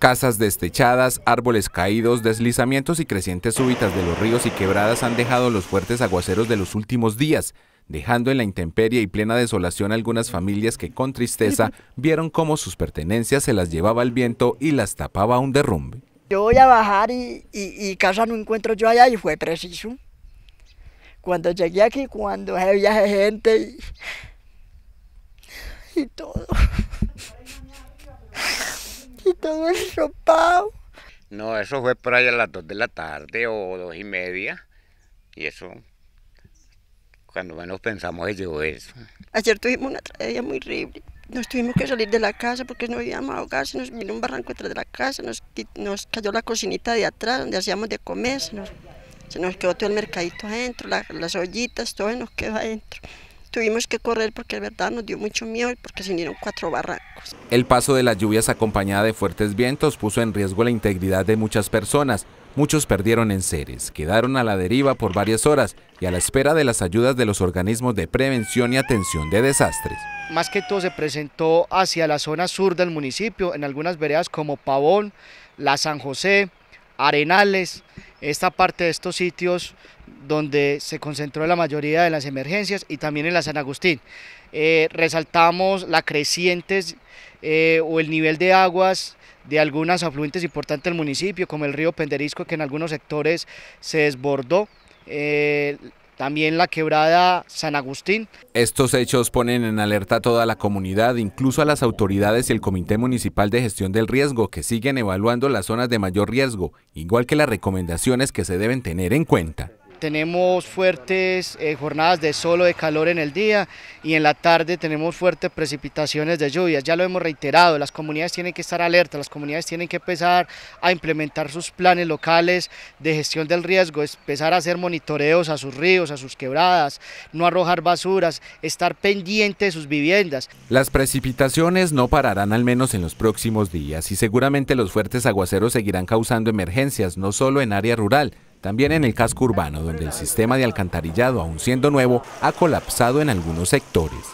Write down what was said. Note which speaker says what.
Speaker 1: Casas destechadas, árboles caídos, deslizamientos y crecientes súbitas de los ríos y quebradas han dejado los fuertes aguaceros de los últimos días, dejando en la intemperie y plena desolación algunas familias que con tristeza vieron cómo sus pertenencias se las llevaba el viento y las tapaba un derrumbe.
Speaker 2: Yo voy a bajar y, y casa no encuentro yo allá y fue preciso. Cuando llegué aquí, cuando había gente y todo todo
Speaker 1: No, eso fue por allá a las dos de la tarde o dos y media. Y eso, cuando menos pensamos, se llegó eso.
Speaker 2: Ayer tuvimos una tragedia muy horrible. Nos tuvimos que salir de la casa porque no habíamos ahogarse, nos vino un barranco detrás de la casa, nos, cayó la cocinita de atrás donde hacíamos de comer, se nos, quedó todo el mercadito adentro, las ollitas, todo nos quedó adentro. Tuvimos que correr porque de verdad nos dio mucho miedo y porque se unieron cuatro barrancos.
Speaker 1: El paso de las lluvias acompañada de fuertes vientos puso en riesgo la integridad de muchas personas. Muchos perdieron en seres, quedaron a la deriva por varias horas y a la espera de las ayudas de los organismos de prevención y atención de desastres.
Speaker 3: Más que todo se presentó hacia la zona sur del municipio, en algunas veredas como Pavón, La San José, Arenales, esta parte de estos sitios donde se concentró la mayoría de las emergencias y también en la San Agustín. Eh, resaltamos la crecientes eh, o el nivel de aguas de algunas afluentes importantes del municipio, como el río Penderisco, que en algunos sectores se desbordó. Eh, también la quebrada San Agustín.
Speaker 1: Estos hechos ponen en alerta a toda la comunidad, incluso a las autoridades y el Comité Municipal de Gestión del Riesgo, que siguen evaluando las zonas de mayor riesgo, igual que las recomendaciones que se deben tener en cuenta
Speaker 3: tenemos fuertes eh, jornadas de solo de calor en el día y en la tarde tenemos fuertes precipitaciones de lluvias. Ya lo hemos reiterado, las comunidades tienen que estar alertas, las comunidades tienen que empezar a implementar sus planes locales de gestión del riesgo, empezar a hacer monitoreos a sus ríos, a sus quebradas, no arrojar basuras, estar pendiente de sus viviendas.
Speaker 1: Las precipitaciones no pararán al menos en los próximos días y seguramente los fuertes aguaceros seguirán causando emergencias, no solo en área rural, también en el casco urbano, donde el sistema de alcantarillado, aún siendo nuevo, ha colapsado en algunos sectores.